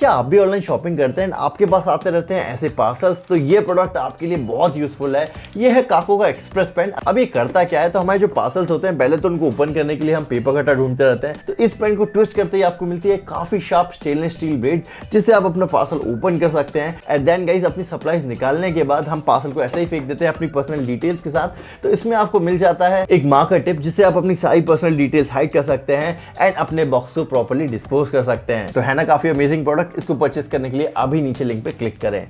क्या आप भी ऑनलाइन शॉपिंग करते हैं आपके पास आते रहते हैं ऐसे पार्सल्स तो ये प्रोडक्ट आपके लिए बहुत यूजफुल है ये है काको का एक्सप्रेस पेन अब ये करता क्या है तो हमारे जो पार्सल्स होते हैं पहले तो उनको ओपन करने के लिए हम पेपर कटर ढूंढते रहते हैं तो इस पेन को ट्विस्ट करते ही आपको मिलती है काफी शार्प स्टेनलेस स्टील ब्रेड जिससे आप अपना पार्सल ओपन कर सकते हैं एंड देन गाइज अपनी सप्लाईज निकालने के बाद हम पार्सल को ऐसे ही फेंक देते हैं अपनी पर्सनल डिटेल्स के साथ तो इसमें आपको मिल जाता है एक मार्कर टिप जिससे आप अपनी सारी पर्सनल डिटेल्स हाइड कर सकते हैं एंड अपने बॉक्स को प्रॉपरली डिस्पोज कर सकते हैं तो है ना काफी अमेजिंग प्रोडक्ट प्रोडक्ट इसको परचेस करने के लिए अभी नीचे लिंक पे क्लिक करें